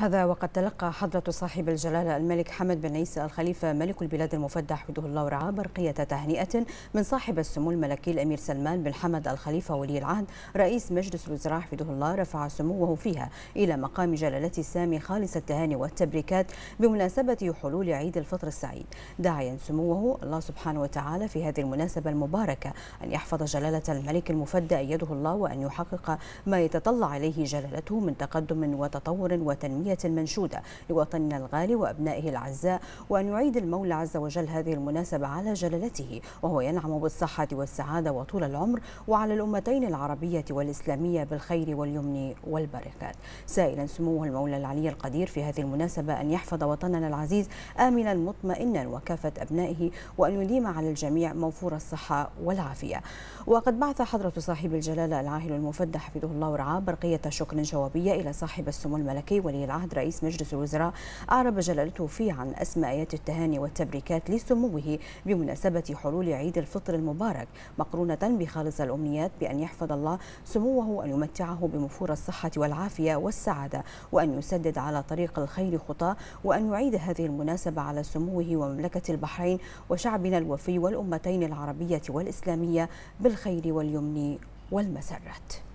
هذا وقد تلقى حضرة صاحب الجلالة الملك حمد بن عيسى الخليفة ملك البلاد المفدى حفظه الله ورعاه برقية تهنئة من صاحب السمو الملكي الأمير سلمان بن حمد الخليفة ولي العهد رئيس مجلس الوزراء حفظه الله رفع سموه فيها إلى مقام جلالته السامي خالص التهاني والتبريكات بمناسبة حلول عيد الفطر السعيد داعيا سموه الله سبحانه وتعالى في هذه المناسبة المباركة أن يحفظ جلالة الملك المفدى أيده الله وأن يحقق ما يتطلع إليه جلالته من تقدم وتطور وتنمية الروحية المنشودة لوطننا الغالي وأبنائه العزاء وأن يعيد المولى عز وجل هذه المناسبة على جلالته وهو ينعم بالصحة والسعادة وطول العمر وعلى الأمتين العربية والإسلامية بالخير واليمن والبركات سائلا سموه المولى العلي القدير في هذه المناسبة أن يحفظ وطننا العزيز آمنا مطمئنا وكافة أبنائه وأن يديم على الجميع موفور الصحة والعافية وقد بعث حضرة صاحب الجلالة العاهل المفدى حفظه الله ورعاه برقية شكر جوابية إلى صاحب السمو الملكي ولي العهد عهد رئيس مجلس الوزراء أعرب جلالته فيه عن أسمى آيات التهاني والتبريكات لسموه بمناسبة حلول عيد الفطر المبارك مقرونة بخالص الأمنيات بأن يحفظ الله سموه وأن يمتعه بمفور الصحة والعافية والسعادة وأن يسدد على طريق الخير خطاه وأن يعيد هذه المناسبة على سموه ومملكة البحرين وشعبنا الوفي والأمتين العربية والإسلامية بالخير واليمن والمسرات